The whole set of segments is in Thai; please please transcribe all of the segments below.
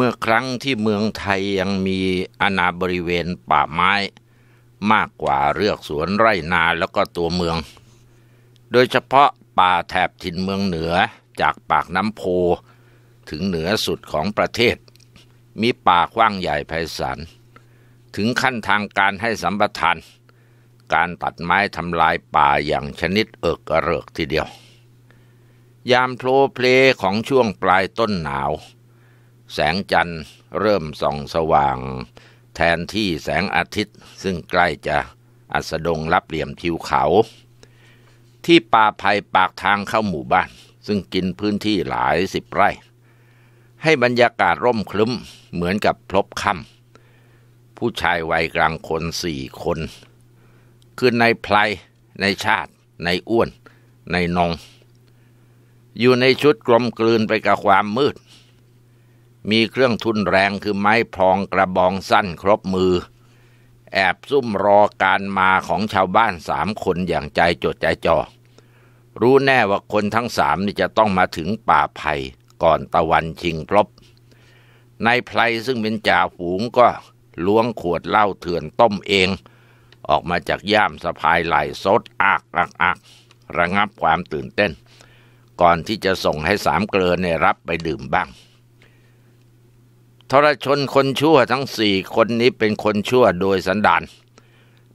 เมื่อครั้งที่เมืองไทยยังมีอาณาบริเวณป่าไม้ มากกว่าเรือกสวนไร่นาแล้วก็ตัวเมือง โดยเฉพาะป่าแถบถิ่นเมืองเหนือจากปากน้ำโพถึงเหนือสุดของประเทศ มีป่ากว้างใหญ่ไพศาลถึงขั้นทางการให้สัมปทานการตัดไม้ทำลายป่าอย่างชนิดเอิกระเริกทีเดียว ยามโพลเพลของช่วงปลายต้นหนาวแสงจันทร์เริ่มส่องสว่างแทนที่แสงอาทิตย์ ซึ่งใกล้จะอัสดงรับเหลี่ยมทิวเขา ที่ป่าไผ่ปากทางเข้าหมู่บ้าน ซึ่งกินพื้นที่หลายสิบไร่ ให้บรรยากาศร่มคลึ้มเหมือนกับพลบค่ำผู้ชายวัยกลางคนสี่คน คือในไพล ในชาติ ในอ้วน ในนองอยู่ในชุดกลมกลืนไปกับความมืดมีเครื่องทุนแรงคือไม้พองกระบองสั้นครบมือ แอบซุ่มรอการมาของชาวบ้านสามคนอย่างใจจดใจจ่อรู้แน่ว่าคนทั้งสามนี่จะต้องมาถึงป่าไผ่ก่อนตะวันชิงพลบในไพรซึ่งเป็นจ่าฝูงก็ล้วงขวดเหล้าเถื่อนต้มเอง ออกมาจากย่ามสะพายไหล่ซดอักอักอักระงับความตื่นเต้น ก่อนที่จะส่งให้สามเกลือเนี่ยรับไปดื่มบ้างทรชนคนชั่วทั้งสี่คนนี้เป็นคนชั่วโดยสันดาน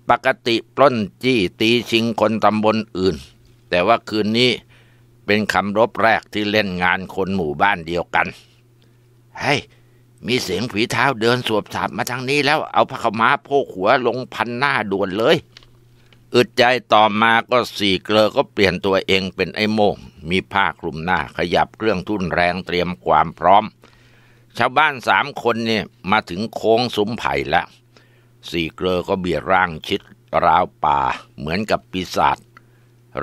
ปกติปล้นจี้ตีชิงคนตำบลอื่น แต่ว่าคืนนี้เป็นคำรบแรกที่เล่นงานคนหมู่บ้านเดียวกันเฮ้ยมีเสียงผีเท้าเดินสวบสาบมาทางนี้แล้วเอาพระขมาโพกหัวลงพันหน้าด่วนเลยอึดใจต่อมาก็สี่เกลอก็เปลี่ยนตัวเองเป็นไอ้โมงมีผ้าคลุมหน้าขยับเครื่องทุ่นแรงเตรียมความพร้อมชาวบ้านสามคนเนี่ยมาถึงโค้งสมไผ่แล้วสี่เกลอก็เบียดร่างชิดราวป่าเหมือนกับปีศาจ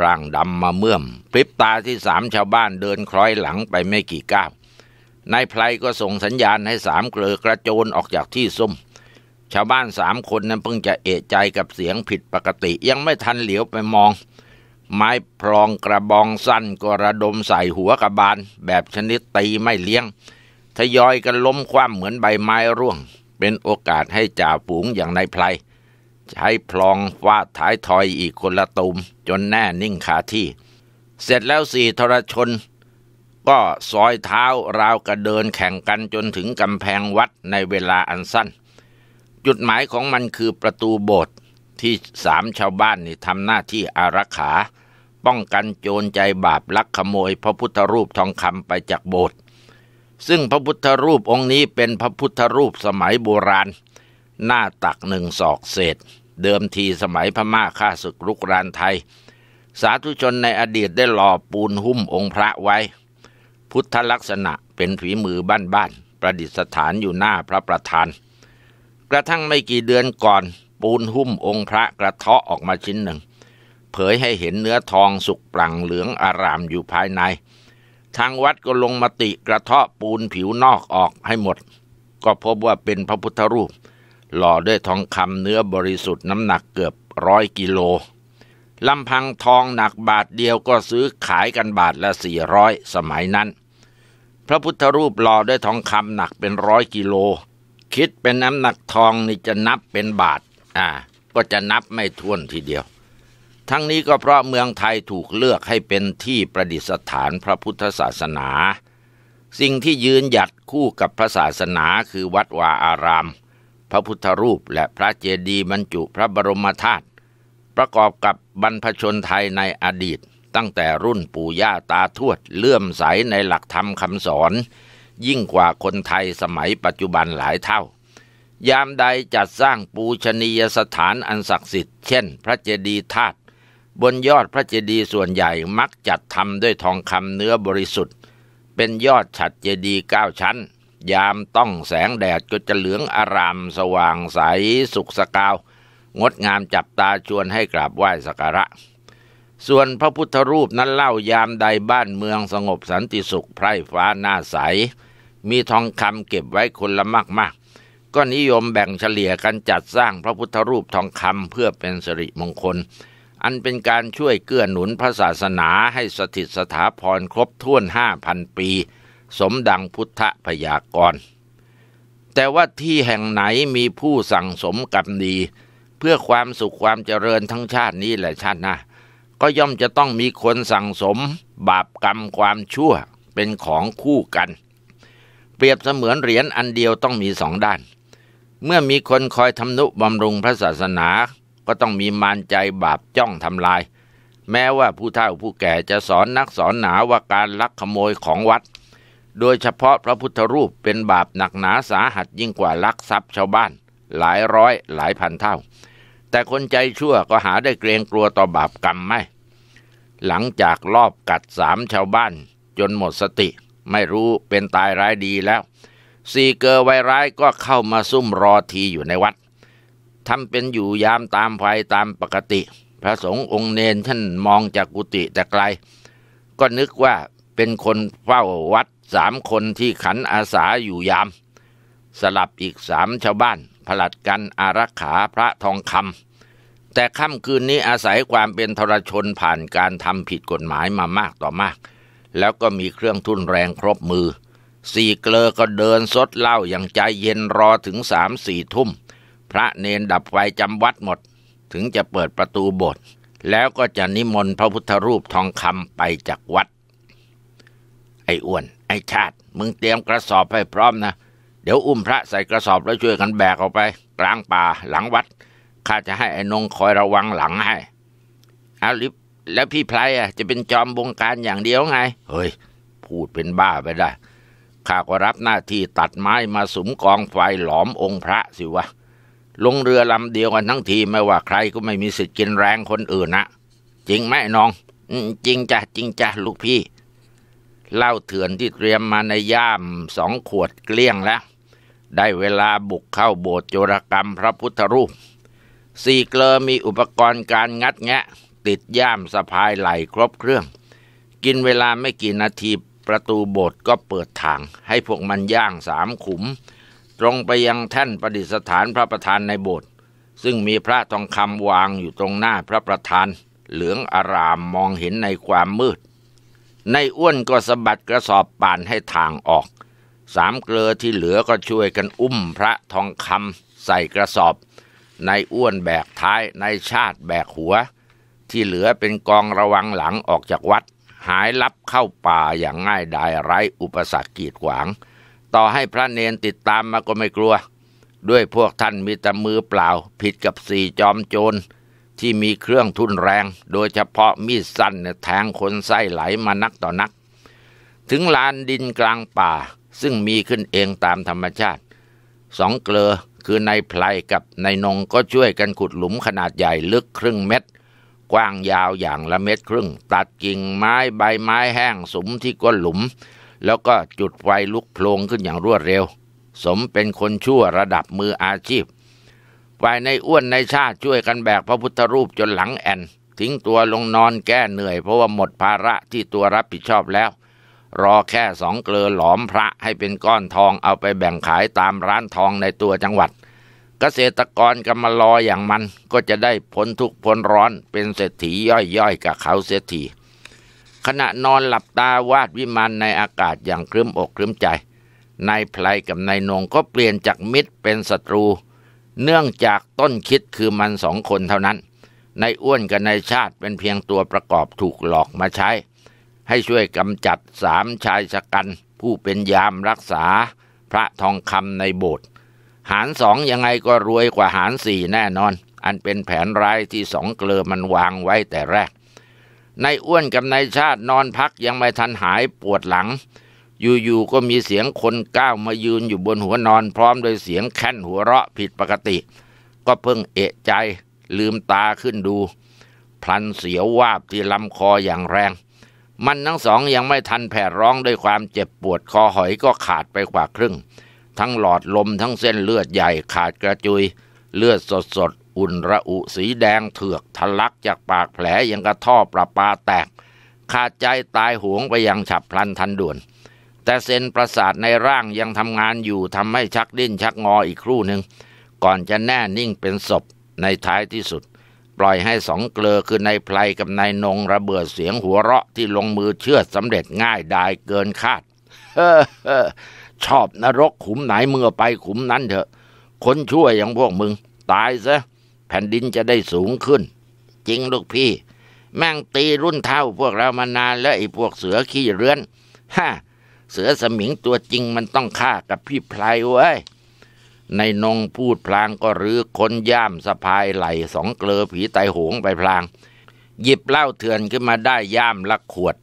ร่างดำมาเมื่อมพริบตาที่สามชาวบ้านเดินคล้อยหลังไปไม่กี่ก้าวนายไพลก็ส่งสัญญาณให้สามเกลอกระโจนออกจากที่ซุ่ม ชาวบ้านสามคนนั้นเพิ่งจะเอะใจกับเสียงผิดปกติ ยังไม่ทันเหลียวไปมอง ไม้พลองกระบองสั้นก็ระดมใส่หัวกระบาลแบบชนิดตีไม่เลี้ยงทยอยกันล้มคว่ำเหมือนใบไม้ร่วง เป็นโอกาสให้จ่าฝูงอย่างนายไพลใช้พลองฟาดท้ายทอยอีกคนละตุมจนแน่นิ่งคาที่ เสร็จแล้วสี่ทรชนก็ซอยเท้าราวกระเดินแข่งกันจนถึงกำแพงวัดในเวลาอันสั้น จุดหมายของมันคือประตูโบสถ์ที่สามชาวบ้านนี่ทำหน้าที่อารักขา ป้องกันโจรใจบาปลักขโมยพระพุทธรูปทองคำไปจากโบสถ์ซึ่งพระพุทธรูปองค์นี้เป็นพระพุทธรูปสมัยโบราณ หน้าตักหนึ่งศอกเศษ เดิมทีสมัยพม่าข้าศึกรุกรานไทย สาธุชนในอดีตได้หล่อปูนหุ้มองค์พระไว้ พุทธลักษณะเป็นฝีมือบ้านๆประดิษฐานอยู่หน้าพระประธานกระทั่งไม่กี่เดือนก่อน ปูนหุ้มองค์พระกระเทาะออกมาชิ้นหนึ่ง เผยให้เห็นเนื้อทองสุกปลังเหลืองอารามอยู่ภายในทางวัดก็ลงมติกระเทาะปูนผิวนอกออกให้หมด ก็พบว่าเป็นพระพุทธรูป หล่อด้วยทองคำเนื้อบริสุทธิ์น้ำหนักเกือบร้อยกิโลลำพังทองหนักบาทเดียวก็ซื้อขายกันบาทละสี่ร้อยสมัยนั้น พระพุทธรูปหล่อด้วยทองคำหนักเป็นร้อยกิโล คิดเป็นน้ำหนักทองนี่จะนับเป็นบาท อ่า ก็จะนับไม่ท้วนทีเดียวทั้งนี้ก็เพราะเมืองไทยถูกเลือกให้เป็นที่ประดิษฐานพระพุทธศาสนา สิ่งที่ยืนหยัดคู่กับพระศาสนาคือวัดวาอาราม พระพุทธรูปและพระเจดีย์บรรจุ พระบรมธาตุประกอบกับบรรพชนไทยในอดีตตั้งแต่รุ่นปู่ย่าตาทวดเลื่อมใสในหลักธรรมคำสอน ยิ่งกว่าคนไทยสมัยปัจจุบันหลายเท่า ยามใดจัดสร้างปูชนียสถานอันศักดิ์สิทธิ์เช่น พระเจดีย์ธาตุบนยอดพระเจดีย์ส่วนใหญ่มักจัดทำด้วยทองคำเนื้อบริสุทธิ์ เป็นยอดฉัดเจดีย์เก้าชั้น ยามต้องแสงแดดก็จะเหลืองอาราม สว่างใสสุกสกาว งดงามจับตาชวนให้กราบไหว้สักการะ ส่วนพระพุทธรูปนั้นเล่ายามใดบ้านเมืองสงบสันติสุขไพร่ฟ้าหน้าใส มีทองคำเก็บไว้คนละมากๆก็นิยมแบ่งเฉลี่ยกันจัดสร้างพระพุทธรูปทองคำเพื่อเป็นสิริมงคลอันเป็นการช่วยเกื้อหนุนพระศาสนาให้สถิตสถาพรครบถ้วนห้าพันปี สมดังพุทธพยากรณ์แต่ว่าที่แห่งไหนมีผู้สั่งสมกรรมดี เพื่อความสุขความเจริญทั้งชาตินี้และชาติหน้าก็ย่อมจะต้องมีคนสั่งสมบาปกรรมความชั่วเป็นของคู่กัน เปรียบเสมือนเหรียญอันเดียวต้องมีสองด้าน เมื่อมีคนคอยทำนุบำรุงพระศาสนาก็ต้องมีมารใจบาปจ้องทำลาย แม้ว่าผู้เฒ่าผู้แก่ จะสอนนักสอนหนาว่าการลักขโมยของวัด โดยเฉพาะพระพุทธรูปเป็นบาปหนักหนาสาหัสยิ่งกว่า ลักทรัพย์ชาวบ้าน หลายร้อยหลายพันเท่า แต่คนใจชั่วก็หาได้เกรงกลัวต่อบาปกรรมไม่ หลังจากรอบกัดสามชาวบ้านจนหมดสติไม่รู้เป็นตายร้ายดีแล้วสี่เกอไวร้ายก็เข้ามาซุ่มรอทีอยู่ในวัดทำเป็นอยู่ยามตามภัยตามปกติ พระสงฆ์องค์เนนท่านมองจากกุฏิแต่ไกล ก็นึกว่าเป็นคนเฝ้าวัดสามคนที่ขันอาสาอยู่ยาม สลับอีกสามชาวบ้านผลัดกันอารักขาพระทองคำแต่ค่ำคืนนี้อาศัยความเป็นทรชนผ่านการทำผิดกฎหมายมามากต่อมาก แล้วก็มีเครื่องทุนแรงครบมือสี่เกลอก็เดินซดเหล้าอย่างใจเย็นรอถึงสามสี่ทุ่มพระเนนดับไฟจำวัดหมด ถึงจะเปิดประตูโบสถ์แล้วก็จะนิมนต์พระพุทธรูปทองคำไปจากวัด ไอ้อ้วน ไอ้ชาติ มึงเตรียมกระสอบให้พร้อมนะ เดี๋ยวอุ้มพระใส่กระสอบแล้วช่วยกันแบกออกไป กลางป่าหลังวัด ข้าจะให้ไอ้นงคอยระวังหลังให้เอาลิฟแล้วพี่ไพลอ่ะ จะเป็นจอมบงการอย่างเดียวไง เฮ้ย พูดเป็นบ้าไปได้ข้าก็รับหน้าที่ตัดไม้มาสมกองไฟหลอมองค์พระสิวะลงเรือลำเดียวกันทั้งทีไม่ว่าใครก็ไม่มีสิทธิ์กินแรงคนอื่นนะจริงไหมน้อง จริงจ้ะจริงจ้ะลูกพี่เหล้าเถื่อนที่เตรียมมาในย่ามสองขวดเกลี้ยงแล้ว ได้เวลาบุกเข้าโบสถ์โจรกรรมพระพุทธรูปสี่เกลอมีอุปกรณ์การงัดแงะ ติดย่ามสะพายไหลครบเครื่อง กินเวลาไม่กี่นาทีประตูโบสถ์ก็เปิดทาง ให้พวกมันย่างสามขุมตรงไปยังแท่นประดิษฐานพระประธานในโบสถ์ซึ่งมีพระทองคำวางอยู่ตรงหน้าพระประธาน เหลืองอารามมองเห็นในความมืดในอ้วนก็สะบัดกระสอบป่านให้ทางออก สามเกลือที่เหลือก็ช่วยกันอุ้มพระทองคำใส่กระสอบในอ้วนแบกท้ายในชาติแบกหัว ที่เหลือเป็นกองระวังหลังออกจากวัด หายลับเข้าป่าอย่างง่ายดายไร้อุปสรรคกีดขวางต่อให้พระเนนติดตามมาก็ไม่กลัว ด้วยพวกท่านมีแต่มือเปล่าผิดกับสี่จอมโจรที่มีเครื่องทุนแรง โดยเฉพาะมีดสั้นแทงคนไส้ไหลมานักต่อนัก ถึงลานดินกลางป่าซึ่งมีขึ้นเองตามธรรมชาติ สองเกลอคือนายพลกับนายนงก็ช่วยกันขุดหลุมขนาดใหญ่ลึกครึ่งเม็ดกว้างยาวอย่างละเม็ดครึ่ง ตัดกิ่งไม้ใบไม้แห้งสมที่ก้นหลุมแล้วก็จุดไฟลุกโพลงขึ้นอย่างรวดเร็ว สมเป็นคนชั่วระดับมืออาชีพฝ่ายในอ้วนในชาติช่วยกันแบกพระพุทธรูปจนหลังแอนทิ้งตัวลงนอนแก้เหนื่อยเพราะว่าหมดภาระที่ตัวรับผิดชอบแล้ว รอแค่สองเกลอหลอมพระให้เป็นก้อนทองเอาไปแบ่งขายตามร้านทองในตัวจังหวัด เกษตรกรกำมารออย่างมันก็จะได้พ้นทุกพ้นร้อนเป็นเศรษฐีย่อยๆกับเขาเศรษฐีขณะนอนหลับตา วาดวิมานในอากาศอย่างครึ้มอกครึ้มใจ ในายไพรกับนายนงก็เปลี่ยนจากมิตรเป็นศัตรู เนื่องจากต้นคิดคือมันสองคนเท่านั้นนายอ้วนกับนายชาติเป็นเพียงตัวประกอบถูกหลอกมาใช้ ให้ช่วยกำจัดสามชายชะกัน ผู้เป็นยามรักษา พระทองคำในโบสถ์หารสองยังไงก็รวยกว่าหารสี่แน่นอน อันเป็นแผนร้ายที่สองเกลอมันวางไว้แต่แรกนายอ้วนกับนายชาตินอนพักยังไม่ทันหายปวดหลัง อยู่ ๆ ก็มีเสียงคนก้าวมายืนอยู่บนหัวนอนพร้อมโดยเสียงแค้นหัวเราะผิดปกติ ก็เพิ่งเอะใจ ลืมตาขึ้นดู พลันเสียววาบที่ลำคออย่างแรง มันทั้งสองยังไม่ทันแผ่ร้องด้วยความเจ็บปวดคอหอยก็ขาดไปกว่าครึ่ง ทั้งหลอดลมทั้งเส้นเลือดใหญ่ขาดกระจุย เลือดสดอุ่นระอุสีแดงเถือกทะลักจากปากแผลยังกระท่อประปาแตกขาดใจตายหวงไปยังฉับพลันทันด่วน แต่เซนประสาทในร่างยังทำงานอยู่ทำให้ชักดิ้นชักงออีกครู่หนึ่ง ก่อนจะแน่นิ่งเป็นศพในท้ายที่สุด ปล่อยให้สองเกลอคือนายไพลกับนายนงระเบิดเสียงหัวเราะที่ลงมือเชื่อสำเร็จง่ายดายเกินคาดชอบนรกขุมไหนเมื่อไปขุมนั้นเถอะคนชั่วอย่างพวกมึงตายซะแผ่นดินจะได้สูงขึ้น จริงลูกพี่ แม่งตีรุ่นเท่าพวกเรามานาน แล้วไอ้พวกเสือขี้เรือนฮ่าเสือสมิงตัวจริงมันต้องฆ่ากับพี่พลายเว้ยในนงพูดพลางก็รื้อคนย่ามสะพายไหลสองเกลอผีไตโหงไปพลางหยิบเหล้าเถื่อนขึ้นมาได้ย่ามละขวด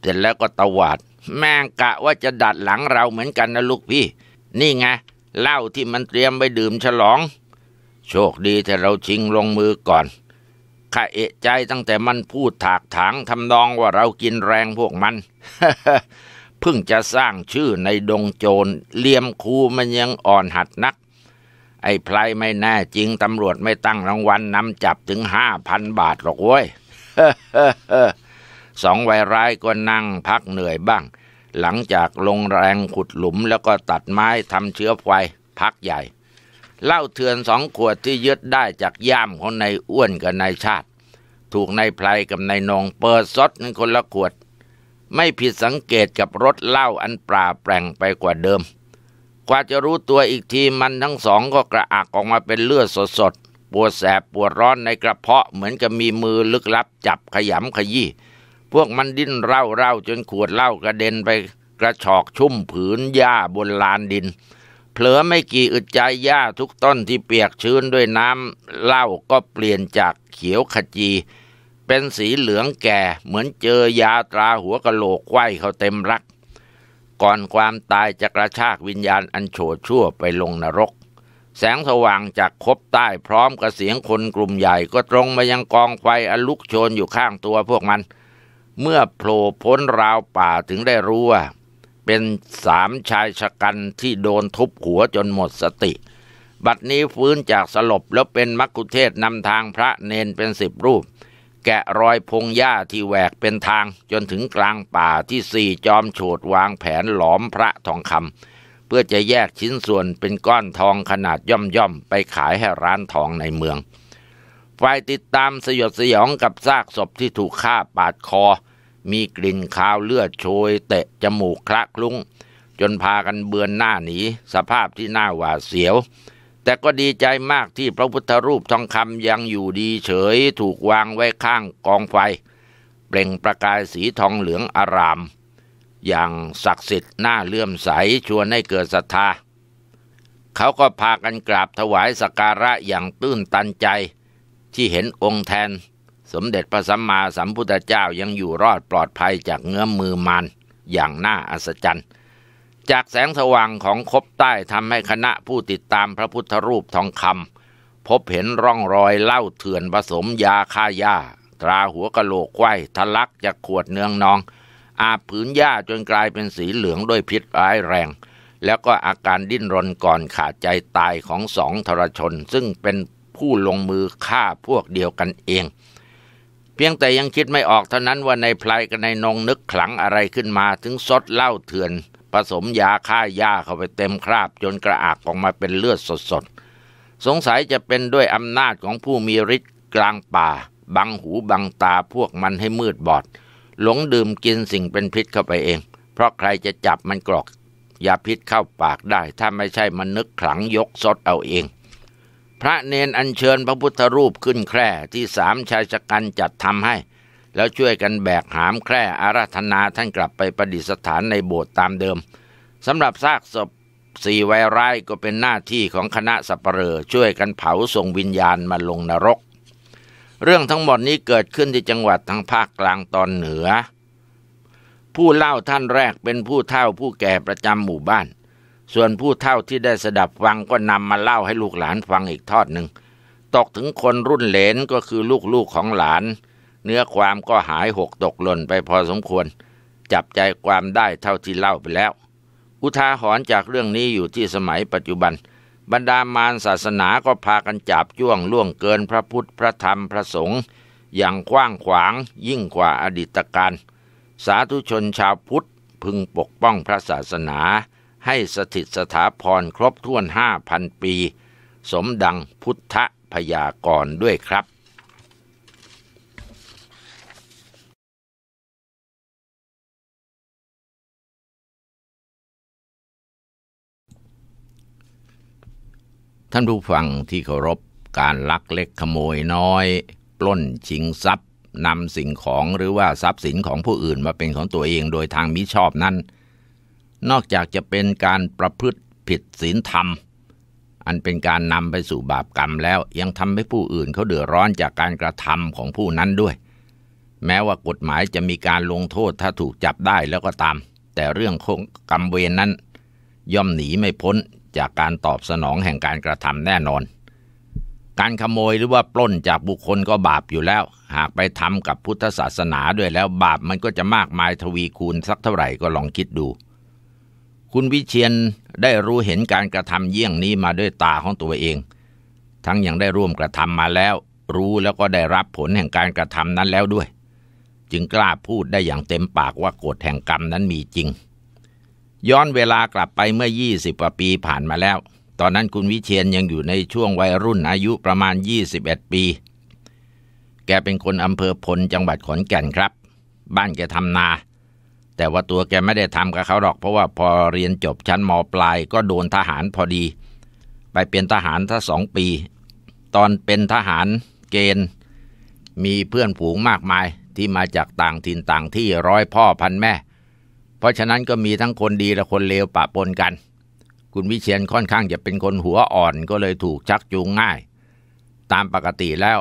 เสร็จแล้วก็ตวาด แม่งกะว่าจะดัดหลังเราเหมือนกันนะลูกพี่ นี่ไงเหล้าที่มันเตรียมไปดื่มฉลองโชคดีที่เราชิงลงมือก่อนข้าเอะใจตั้งแต่มันพูดถากถางทำนองว่าเรากินแรงพวกมัน เพิ่งจะสร้างชื่อในดงโจรเลี่ยมคูมันยังอ่อนหัดนัก ไอ้พลายไม่แน่จริงตำรวจไม่ตั้งรางวัลนนำจับถึงห้าพันบาทหรอกเว้ย สองวัยร้ายก็นั่งพักเหนื่อยบ้าง หลังจากลงแรงขุดหลุมแล้วก็ตัดไม้ทำเชื้อไฟพักใหญ่เหล้าเถื่อนสองขวดที่ยึดได้จากย่ามของนายอ้วนกับนายชาติ ถูกนายไพลกับนายนง เปิดซดนคนละขวด ไม่ผิดสังเกตกับรถเหล้าอันปราแปลงไปกว่าเดิมกว่าจะรู้ตัวอีกทีมันทั้งสองก็กระอักออกมาเป็นเลือดสดๆปวดแสบปวดร้อนในกระเพาะเหมือนกับมีมือลึกลับจับขยำขยี้พวกมันดิ้นเร่าๆจนขวดเหล้ากระเด็นไปกระชอกชุ่มผืนหญ้าบนลานดินผลอไม่กี่อึดใจหญ้าทุกต้นที่เปียกชื้นด้วยน้ำเหล้าก็เปลี่ยนจากเขียวขจี เป็นสีเหลืองแก่เหมือนเจอยาตราหัวกะโหลกไข้เขาเต็มรัก ก่อนความตายจะกระชากวิญญาณอันโฉดชั่วไปลงนรก แสงสว่างจากคบใต้พร้อมกับเสียงคนกลุ่มใหญ่ก็ตรงมายังกองไฟอลุกโชนอยู่ข้างตัวพวกมัน เมื่อโผล่พ้นราวป่าถึงได้รู้ว่าเป็นสามชายชะกันที่โดนทุบหัวจนหมดสติ บัดนี้ฟื้นจากสลบแล้วเป็นมักคุเทศนำทางพระเนนเป็นสิบรูป แกะรอยพงหญ้าที่แหวกเป็นทางจนถึงกลางป่าที่สี่จอมโฉดวางแผนหลอมพระทองคำเพื่อจะแยกชิ้นส่วนเป็นก้อนทองขนาดย่อม ๆ ไปขายให้ร้านทองในเมือง ฝ่ายติดตามสยดสยองกับซากศพที่ถูกฆ่าปาดคอมีกลิ่นคาวเลือดโชยเตะจมูกคละคลุ้ง จนพากันเบือนหน้าหนี สภาพที่น่าหวาดเสียว แต่ก็ดีใจมากที่พระพุทธรูปทองคำยังอยู่ดีเฉยถูกวางไว้ข้างกองไฟ เปล่งประกายสีทองเหลืองอารามอย่างศักดิ์สิทธิ์น่าเลื่อมใสชวนให้เกิดศรัทธา เขาก็พากันกราบถวายสักการะอย่างตื้นตันใจที่เห็นองค์แทนสมเด็จพระสัมมาสัมพุทธเจ้ายังอยู่รอดปลอดภัยจากเงื้อมมือมันอย่างน่าอัศจรรย์ จากแสงสว่างของคบใต้ทำให้คณะผู้ติดตามพระพุทธรูปทองคำพบเห็นร่องรอยเล่าเถื่อนผสมยาฆ่าหญ้าตราหัวกะโหลกไข้ทะลักจากขวดเนืองนอง อาบผืนหญ้าจนกลายเป็นสีเหลืองด้วยพิษร้ายแรง แล้วก็อาการดิ้นรนก่อนขาดใจตายของสองทรชน ซึ่งเป็นผู้ลงมือฆ่าพวกเดียวกันเองเพียงแต่ยังคิดไม่ออกเท่านั้นว่าในพลายกับในนงนึกขลังอะไรขึ้นมาถึงซดเหล้าเถื่อน ผสมยาฆ่าหญ้าเข้าไปเต็มคราบ จนกระอักออกมาเป็นเลือดสดๆสงสัยจะเป็นด้วยอำนาจของผู้มีฤทธิ์กลางป่า บังหู บังตาพวกมันให้มืดบอด หลงดื่มกินสิ่งเป็นพิษเข้าไปเอง เพราะใครจะจับมันกรอกยาพิษเข้าปากได้ ถ้าไม่ใช่มันนึกขลังยกซดเอาเองพระเนนอัญเชิญพระพุทธรูปขึ้นแคร่ที่สามชายชะกันจัดทำให้ แล้วช่วยกันแบกหามแคร่อาราธนาท่านกลับไปประดิษฐานในโบสถ์ตามเดิมสำหรับซากศพสี่วัยร้ายก็เป็นหน้าที่ของคณะสัปเหร่อช่วยกันเผาส่งวิญญาณมาลงนรก เรื่องทั้งหมดนี้เกิดขึ้นที่จังหวัดทางภาคกลางตอนเหนือ ผู้เล่าท่านแรกเป็นผู้เฒ่าผู้แก่ประจำหมู่บ้านส่วนผู้เท่าที่ได้สดับฟังก็นำมาเล่าให้ลูกหลานฟังอีกทอดหนึ่งตกถึงคนรุ่นเหลนก็คือลูกๆของหลาน เนื้อความก็หายหกตกหล่นไปพอสมควร จับใจความได้เท่าที่เล่าไปแล้ว อุทาหรณ์จากเรื่องนี้อยู่ที่สมัยปัจจุบัน บรรดามารศาสนาก็พากันจับจ้วงล่วงเกินพระพุทธพระธรรมพระสงฆ์อย่างกว้างขวางยิ่งกว่าอดีตการสาธุชนชาวพุทธพึงปกป้องพระศาสนาให้สถิตสถาพรครบถ้วนห้าพันปี สมดังพุทธพยากรณ์ด้วยครับ ท่านผู้ฟังที่เคารพการลักเล็กขโมยน้อย ปล้นชิงทรัพย์นำสิ่งของหรือว่าทรัพย์สินของผู้อื่นมาเป็นของตัวเองโดยทางมิชอบนั้นนอกจากจะเป็นการประพฤติผิดศีลธรรม อันเป็นการนำไปสู่บาปกรรมแล้ว ยังทำให้ผู้อื่นเขาเดือดร้อนจากการกระทำของผู้นั้นด้วย แม้ว่ากฎหมายจะมีการลงโทษถ้าถูกจับได้แล้วก็ตาม แต่เรื่องของกรรมเวรนั้น ย่อมหนีไม่พ้นจากการตอบสนองแห่งการกระทำแน่นอน การขโมยหรือว่าปล้นจากบุคคลก็บาปอยู่แล้ว หากไปทำกับพุทธศาสนาด้วยแล้วบาปมันก็จะมากมายทวีคูณสักเท่าไหร่ก็ลองคิดดูคุณวิเชียนได้รู้เห็นการกระทำเยี่ยงนี้มาด้วยตาของตัวเอง ทั้งยังได้ร่วมกระทำมาแล้ว รู้แล้วก็ได้รับผลแห่งการกระทำนั้นแล้วด้วย จึงกล้าพูดได้อย่างเต็มปากว่ากฎแห่งกรรมนั้นมีจริง ย้อนเวลากลับไปเมื่อ 20กว่าปีผ่านมาแล้ว ตอนนั้นคุณวิเชียนยังอยู่ในช่วงวัยรุ่นอายุประมาณ 21 ปี แกเป็นคนอำเภอพลจังหวัดขอนแก่นครับ บ้านแกทำนาแต่ว่าตัวแกไม่ได้ทำกับเขาหรอกเพราะว่าพอเรียนจบชั้นมปลายก็โดนทหารพอดี ไปเป็นทหารทั้งสองปี ตอนเป็นทหารเกณฑ์ มีเพื่อนผูงมากมายที่มาจากต่างถิ่นต่างที่ร้อยพ่อพันแม่ เพราะฉะนั้นก็มีทั้งคนดีและคนเลวปะปนกัน คุณวิเชียนค่อนข้างจะเป็นคนหัวอ่อนก็เลยถูกชักจูงง่าย ตามปกติแล้ว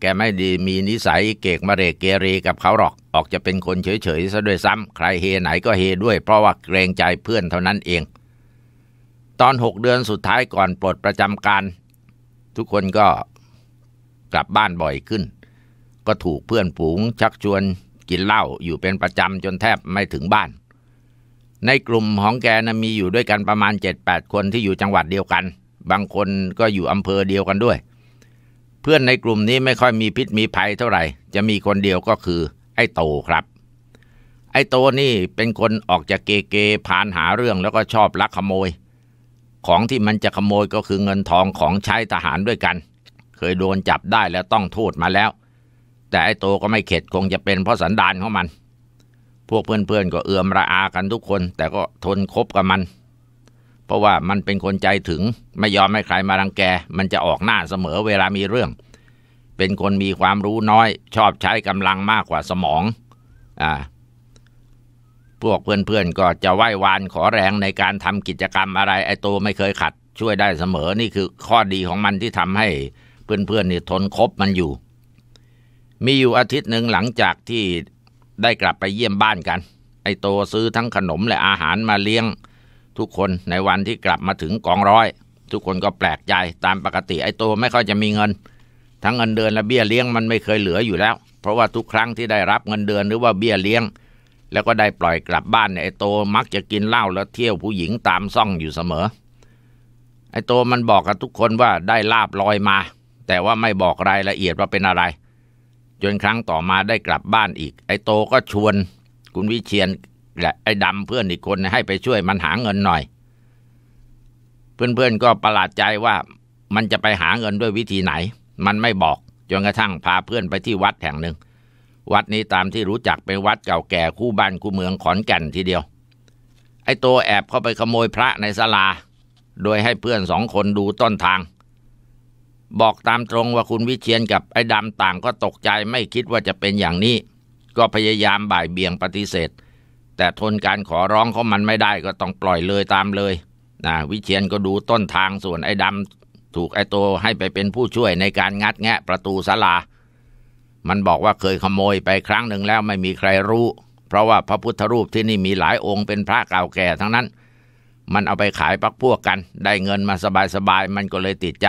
แกไม่ดีมีนิสัยเกกมะเรกเกเรกับเขาหรอกออกจะเป็นคนเฉยๆซะด้วยซ้ำใครเฮไหนก็เฮด้วยเพราะว่าเกรงใจเพื่อนเท่านั้นเอง ตอนหกเดือนสุดท้ายก่อนปลดประจำการ ทุกคนก็กลับบ้านบ่อยขึ้น ก็ถูกเพื่อนฝูงชักชวน กินเหล้าอยู่เป็นประจำจนแทบไม่ถึงบ้านในกลุ่มของแกนะมีอยู่ด้วยกันประมาณ 7-8 คนที่อยู่จังหวัดเดียวกัน บางคนก็อยู่อำเภอเดียวกันด้วยเพื่อนในกลุ่มนี้ไม่ค่อยมีพิษมีภัยเท่าไหร่จะมีคนเดียวก็คือไอ้โตครับ ไอ้โตนี่เป็นคนออกจากเกเกผ่านหาเรื่องแล้วก็ชอบลักขโมย ของที่มันจะขโมยก็คือเงินทองของใช้ทหารด้วยกัน เคยโดนจับได้แล้วต้องโทษมาแล้ว แต่ไอ้โตก็ไม่เข็ด คงจะเป็นเพราะสันดานของมัน พวกเพื่อนๆ ก็เอือมระอากันทุกคน แต่ก็ทนคบกับมันเพราะว่ามันเป็นคนใจถึงไม่ยอมให้ใครมารังแกมันจะออกหน้าเสมอเวลามีเรื่อง เป็นคนมีความรู้น้อย ชอบใช้กำลังมากกว่าสมองอ่าพวกเพื่อนๆก็จะไหว้วานขอแรงในการทำกิจกรรมอะไรไอ้โตไม่เคยขัด ช่วยได้เสมอ นี่คือข้อดีของมันที่ทำให้เพื่อนๆนี่ทนคบมันอยู่ มีอยู่อาทิตย์หนึ่งหลังจากที่ได้กลับไปเยี่ยมบ้านกัน ไอ้โตซื้อทั้งขนมและอาหารมาเลี้ยงทุกคนในวันที่กลับมาถึงกองร้อย ทุกคนก็แปลกใจตามปกติไอ้โตไม่ค่อยจะมีเงิน ทั้งเงินเดือนและเบี้ยเลี้ยงมันไม่เคยเหลืออยู่แล้ว เพราะว่าทุกครั้งที่ได้รับเงินเดือนหรือว่าเบี้ยเลี้ยง แล้วก็ได้ปล่อยกลับบ้านเนี่ยไอ้โตมักจะกินเหล้าแล้วเที่ยวผู้หญิงตามซ่องอยู่เสมอ ไอ้โตมันบอกกับทุกคนว่าได้ลาบลอยมา แต่ว่าไม่บอกรายละเอียดว่าเป็นอะไร จนครั้งต่อมาได้กลับบ้านอีก ไอ้โตก็ชวนคุณวิเชียนและไอ้ดำเพื่อนอีกคนให้ไปช่วยมันหาเงินหน่อยเพื่อนๆก็ประหลาดใจว่า มันจะไปหาเงินด้วยวิธีไหน มันไม่บอกจนกระทั่งพาเพื่อนไปที่วัดแห่งหนึ่ง วัดนี้ตามที่รู้จักเป็นวัดเก่าแก่คู่บ้านคู่เมืองขอนแก่นทีเดียว ไอ้ตัวแอบเข้าไปขโมยพระในศาลา โดยให้เพื่อนสองคนดูต้นทาง บอกตามตรงว่าคุณวิเชียนกับไอ้ดำต่างก็ตกใจไม่คิดว่าจะเป็นอย่างนี้ ก็พยายามบ่ายเบี่ยงปฏิเสธแต่ทนการขอร้องเขามันไม่ได้ก็ต้องปล่อยเลยตามเลยนะวิเชียนก็ดูต้นทางส่วนไอ้ดำถูกไอ้โตให้ไปเป็นผู้ช่วยในการงัดแงะประตูศาลา มันบอกว่าเคยขโมยไปครั้งหนึ่งแล้วไม่มีใครรู้ เพราะว่าพระพุทธรูปที่นี่มีหลายองค์ เป็นพระเก่าแก่ทั้งนั้น มันเอาไปขายปักพวกกัน ได้เงินมาสบายๆมันก็เลยติดใจ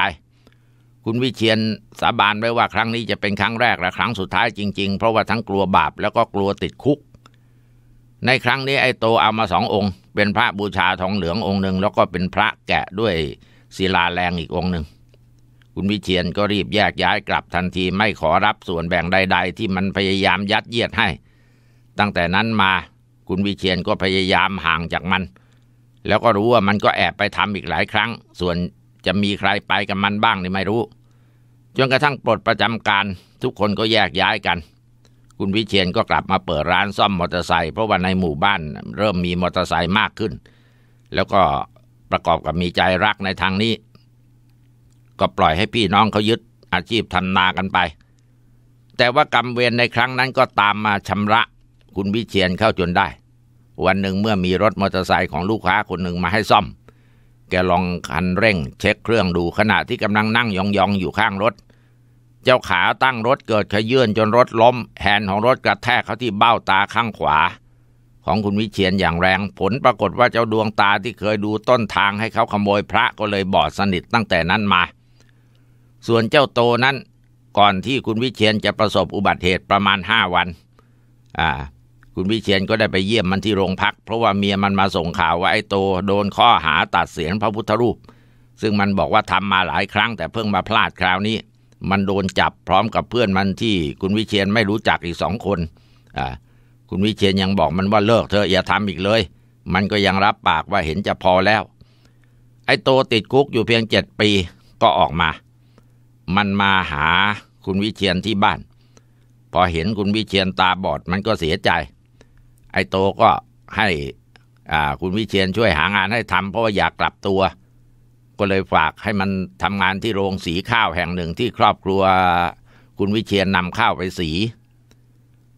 คุณวิเชียนสาบานไว้ว่าครั้งนี้จะเป็นครั้งแรกและครั้งสุดท้ายจริงๆ เพราะว่าทั้งกลัวบาปแล้วก็กลัวติดคุกในครั้งนี้ไอ้โตเอามาสององค์ เป็นพระบูชาทองเหลืององค์หนึ่ง แล้วก็เป็นพระแกะด้วยศิลาแรงอีกองค์หนึ่ง คุณวิเชียนก็รีบแยกย้ายกลับทันทีไม่ขอรับส่วนแบ่งใดๆ ที่มันพยายามยัดเยียดให้ ตั้งแต่นั้นมาคุณวิเชียนก็พยายามห่างจากมัน แล้วก็รู้ว่ามันก็แอบไปทำอีกหลายครั้ง ส่วนจะมีใครไปกับมันบ้างนี่ไม่รู้ จนกระทั่งปลดประจำการทุกคนก็แยกย้ายกันคุณวิเชียนก็กลับมาเปิดร้านซ่อมมอเตอร์ไซค์เพราะว่าในหมู่บ้านเริ่มมีมอเตอร์ไซค์มากขึ้น แล้วก็ประกอบกับมีใจรักในทางนี้ ก็ปล่อยให้พี่น้องเขายึดอาชีพทำนากันไป แต่ว่ากรรมเวรในครั้งนั้นก็ตามมาชำระคุณวิเชียนเข้าจนได้ วันหนึ่งเมื่อมีรถมอเตอร์ไซค์ของลูกค้าคนหนึ่งมาให้ซ่อม แกลองคันเร่งเช็คเครื่องดูขณะที่กำลังนั่งยองๆอยู่ข้างรถเจ้าขาตั้งรถเกิดขยื่นจนรถล้มแฮนด์ของรถกระแทกเข้าที่เบ้าตาข้างขวา ของคุณวิเชียนอย่างแรง ผลปรากฏว่าเจ้าดวงตาที่เคยดูต้นทางให้เขาขโมยพระก็เลยบอดสนิทตั้งแต่นั้นมา ส่วนเจ้าโตนั้น ก่อนที่คุณวิเชียนจะประสบอุบัติเหตุประมาณห้าวันอ่าคุณวิเชียนก็ได้ไปเยี่ยมมันที่โรงพัก เพราะว่าเมียมันมาส่งข่าวว่าไอ้โตโดนข้อหาตัดเสียงพระพุทธรูป ซึ่งมันบอกว่าทำมาหลายครั้งแต่เพิ่งมาพลาดคราวนี้มันโดนจับพร้อมกับเพื่อนมันที่คุณวิเชียนไม่รู้จักอีกสองคน อ่า คุณวิเชียนยังบอกมันว่าเลิกเธออย่าทำอีกเลย มันก็ยังรับปากว่าเห็นจะพอแล้ว ไอ้โตติดคุกอยู่เพียงเจ็ดปีก็ออกมา มันมาหาคุณวิเชียนที่บ้าน พอเห็นคุณวิเชียนตาบอด มันก็เสียใจ ไอ้โตก็ให้คุณวิเชียนช่วยหางานให้ทำเพราะว่าอยากกลับตัวก็เลยฝากให้มันทำงานที่โรงสีข้าวแห่งหนึ่งที่ครอบครัว คุณวิเชียนนำข้าวไปสี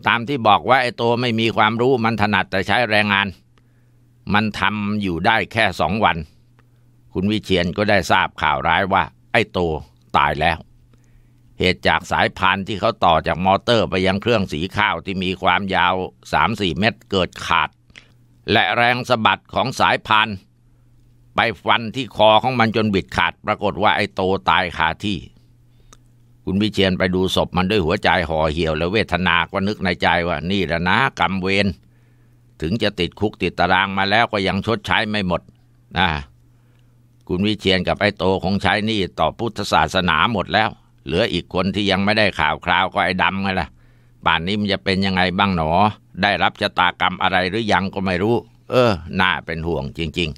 ตามที่บอกว่าไอ้ตัวไม่มีความรู้มันถนัดแต่ใช้แรงงาน มันทำอยู่ได้แค่สองวัน คุณวิเชียนก็ได้ทราบข่าวร้ายว่า ไอ้โตตายแล้ว เหตุจากสายพันธุ์ที่เขาต่อจากมอเตอร์ไปยังเครื่องสีข้าวที่มีความยาว3-4เมตรเกิดขาดและแรงสะบัดของสายพันธุไปฟันที่คอของมันจนบิดขาด ปรากฏว่าไอ้โตตายคาที่ คุณวิเชียนไปดูศพมันด้วยหัวใจห่อเหี่ยว และเวทนา ก็นึกในใจว่า นี่ละนะ กรรมเวร ถึงจะติดคุกติดตารางมาแล้วก็ยังชดใช้ไม่หมด นะ คุณวิเชียนกับไอ้โตคงใช้นี่ต่อพุทธศาสนาหมดแล้ว เหลืออีกคนที่ยังไม่ได้ข่าวคราวก็ไอ้ดำไงล่ะป่านนี้มันจะเป็นยังไงบ้างหนอ ได้รับชะตากรรมอะไรหรือยังก็ไม่รู้ เออ น่าเป็นห่วงจริง ๆ